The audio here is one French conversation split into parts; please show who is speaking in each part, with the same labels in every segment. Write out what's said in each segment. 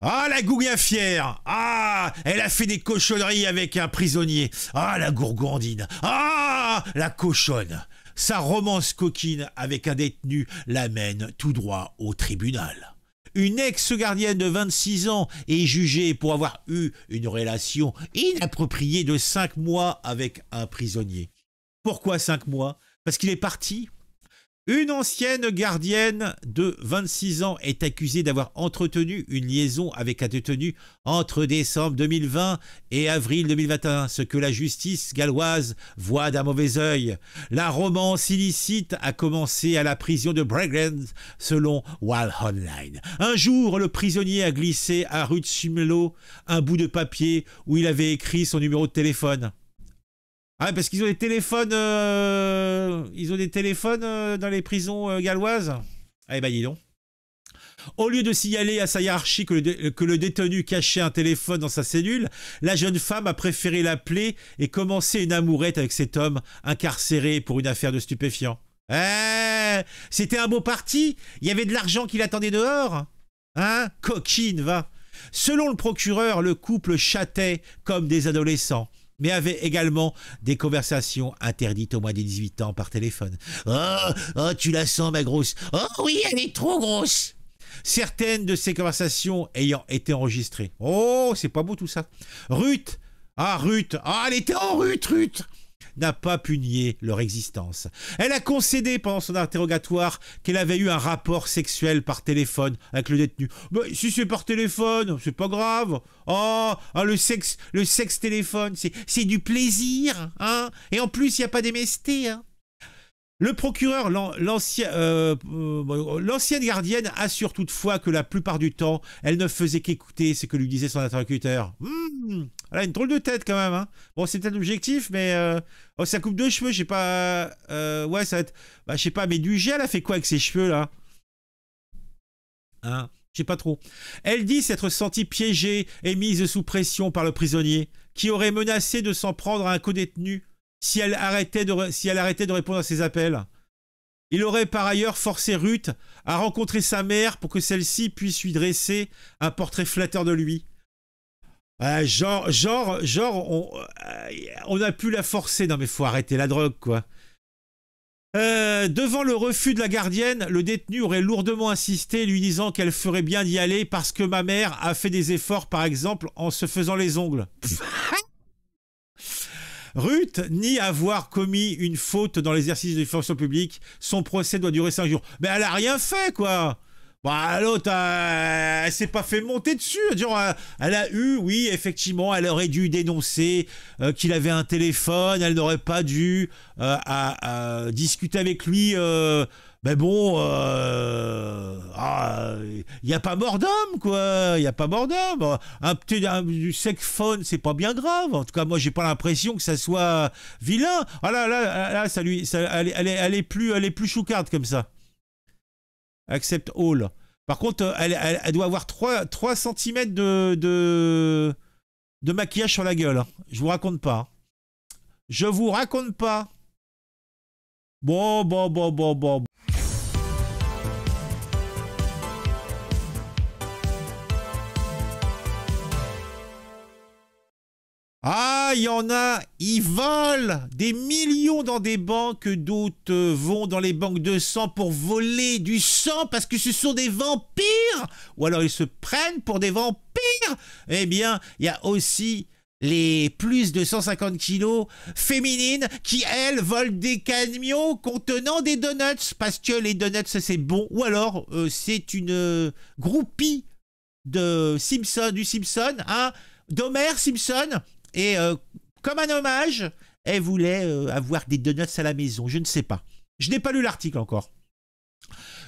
Speaker 1: Ah, la fière, Ah, elle a fait des cochonneries avec un prisonnier. Ah, la gourgandine Ah, la cochonne Sa romance coquine avec un détenu l'amène tout droit au tribunal. Une ex-gardienne de 26 ans est jugée pour avoir eu une relation inappropriée de 5 mois avec un prisonnier. Pourquoi 5 mois Parce qu'il est parti une ancienne gardienne de 26 ans est accusée d'avoir entretenu une liaison avec un détenu entre décembre 2020 et avril 2021, ce que la justice galloise voit d'un mauvais œil. La romance illicite a commencé à la prison de Bregland, selon Wall Online. Un jour, le prisonnier a glissé à de Sumelo un bout de papier où il avait écrit son numéro de téléphone. Ah, parce qu'ils ont des téléphones. Euh, ils ont des téléphones euh, dans les prisons euh, galloises. Ah, eh ben, dis donc. Au lieu de signaler à sa hiérarchie que le, détenu cachait un téléphone dans sa cellule, la jeune femme a préféré l'appeler et commencer une amourette avec cet homme incarcéré pour une affaire de stupéfiants. Eh C'était un beau parti Il y avait de l'argent qui l'attendait dehors Hein Coquine, va Selon le procureur, le couple châtait comme des adolescents mais avait également des conversations interdites au moins des 18 ans par téléphone. Oh, oh, tu la sens, ma grosse. Oh oui, elle est trop grosse. Certaines de ces conversations ayant été enregistrées. Oh, c'est pas beau tout ça. Ruth. Ah, Ruth. Ah, elle était en Ruth, Ruth n'a pas pu nier leur existence. Elle a concédé pendant son interrogatoire qu'elle avait eu un rapport sexuel par téléphone avec le détenu. mais bah, si c'est par téléphone, c'est pas grave. Oh, ah, le sexe, le sexe téléphone, c'est du plaisir, hein. Et en plus, il n'y a pas d'MST, hein. Le procureur, euh, euh, l'ancienne gardienne, assure toutefois que la plupart du temps, elle ne faisait qu'écouter ce que lui disait son interlocuteur. Hmm, elle a une drôle de tête quand même. Hein. Bon, c'est peut-être l'objectif, mais euh, oh, ça coupe deux cheveux, je sais pas. ouais, ça va être. Bah, je sais pas, mais du gel, elle a fait quoi avec ses cheveux là Hein Je sais pas trop. Elle dit s'être sentie piégée et mise sous pression par le prisonnier, qui aurait menacé de s'en prendre à un co-détenu si elle, arrêtait de, si elle arrêtait de répondre à ses appels. Il aurait par ailleurs forcé Ruth à rencontrer sa mère pour que celle-ci puisse lui dresser un portrait flatteur de lui. genre, genre, genre, on, euh, on, a pu la forcer. Non mais faut arrêter la drogue, quoi. Euh, devant le refus de la gardienne, le détenu aurait lourdement insisté, lui disant qu'elle ferait bien d'y aller parce que ma mère a fait des efforts, par exemple, en se faisant les ongles. Ruth nie avoir commis une faute dans l'exercice des fonctions publiques. Son procès doit durer 5 jours. Mais elle a rien fait, quoi. Bah, l'autre, euh, elle s'est pas fait monter dessus. Euh, elle a eu, oui, effectivement, elle aurait dû dénoncer euh, qu'il avait un téléphone. Elle n'aurait pas dû discuter avec lui mais ben bon, euh, ah, il euh, a pas mort d'homme, quoi. Il y a pas mort d'homme. Un petit un, du sexphone, c'est pas bien grave. En tout cas, moi, j'ai pas l'impression que ça soit vilain. Ah là, là, ça lui, elle, est, plus, elle est plus choucarde comme ça. Accept all. Par contre, elle, elle doit avoir 3, 3 cm de, de, de, maquillage sur la gueule. Je vous raconte pas. Je vous raconte pas. bon, bon, bon, bon, bon. il y en a, ils volent des millions dans des banques, d'autres euh, vont dans les banques de sang pour voler du sang parce que ce sont des vampires, ou alors ils se prennent pour des vampires. Eh bien, il y a aussi les plus de 150 kilos féminines qui, elles, volent des camions contenant des donuts parce que les donuts, c'est bon. Ou alors, euh, c'est une euh, groupie de Simpson, du Simpson, hein, d'Homer Simpson et euh, comme un hommage, elle voulait euh, avoir des donuts à la maison. Je ne sais pas. Je n'ai pas lu l'article encore.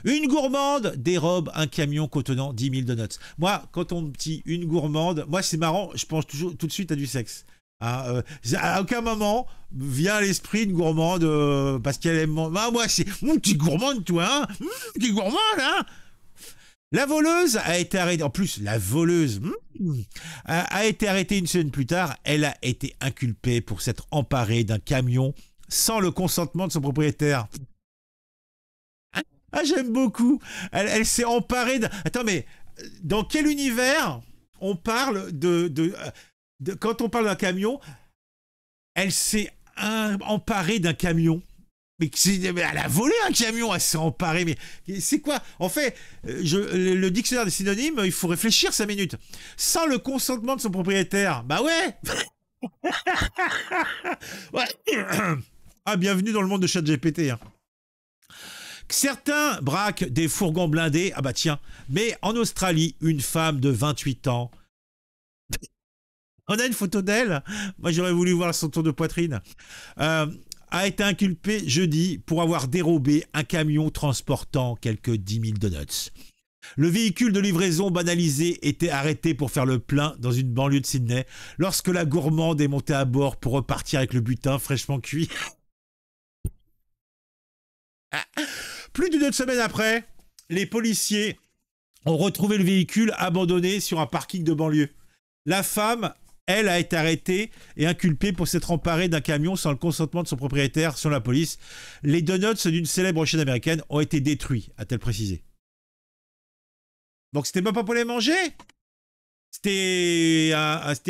Speaker 1: Une gourmande dérobe un camion contenant 10 000 donuts. Moi, quand on me dit une gourmande, moi c'est marrant, je pense toujours tout de suite à du sexe. Hein, euh, à aucun moment vient à l'esprit une gourmande parce qu'elle aime. mon... Ah, moi, c'est. une tu gourmande, toi, hein mmh, gourmande, hein la voleuse a été arrêtée. En plus, la voleuse hmm, a été arrêtée une semaine plus tard. Elle a été inculpée pour s'être emparée d'un camion sans le consentement de son propriétaire. Ah, j'aime beaucoup. Elle, s'est emparée d'un. Attends, mais euh, dans quel univers on parle de. Euh, de, quand on parle d'un camion, elle s'est hein, emparée d'un camion mais elle a volé un camion, elle s'est emparée. Mais c'est quoi En fait, euh, le, dictionnaire des synonymes, il faut réfléchir 5 minutes. Sans le consentement de son propriétaire. Bah ouais, Ah, bienvenue dans le monde de ChatGPT. GPT. Hein. Certains braquent des fourgons blindés. Ah bah tiens. Mais en Australie, une femme de 28 ans. On a une photo d'elle. Moi, j'aurais voulu voir son tour de poitrine. Euh, a été inculpé jeudi pour avoir dérobé un camion transportant quelques 10 000 donuts. Le véhicule de livraison banalisé était arrêté pour faire le plein dans une banlieue de Sydney lorsque la gourmande est montée à bord pour repartir avec le butin fraîchement cuit. Plus d'une semaine après, les policiers ont retrouvé le véhicule abandonné sur un parking de banlieue. La femme elle a été arrêtée et inculpée pour s'être emparée d'un camion sans le consentement de son propriétaire, Sur la police. Les donuts d'une célèbre chaîne américaine ont été détruits, a-t-elle précisé. Donc c'était même pas pour les manger c'était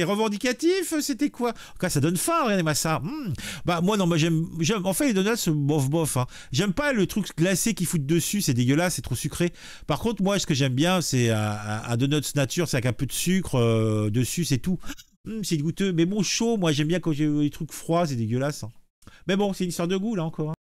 Speaker 1: revendicatif, c'était quoi En cas, ça donne faim, regardez-moi ça. Hmm. Bah moi non, moi j'aime en fait les donuts bof bof hein. J'aime pas le truc glacé qui foutent dessus, c'est dégueulasse, c'est trop sucré. Par contre, moi ce que j'aime bien, c'est un, donut nature, c'est avec un peu de sucre euh, dessus, c'est tout. Hum, c'est goûteux, mais bon, chaud, moi j'aime bien quand j'ai des trucs froids, c'est dégueulasse. Hein. Mais bon, c'est une histoire de goût là encore. Hein.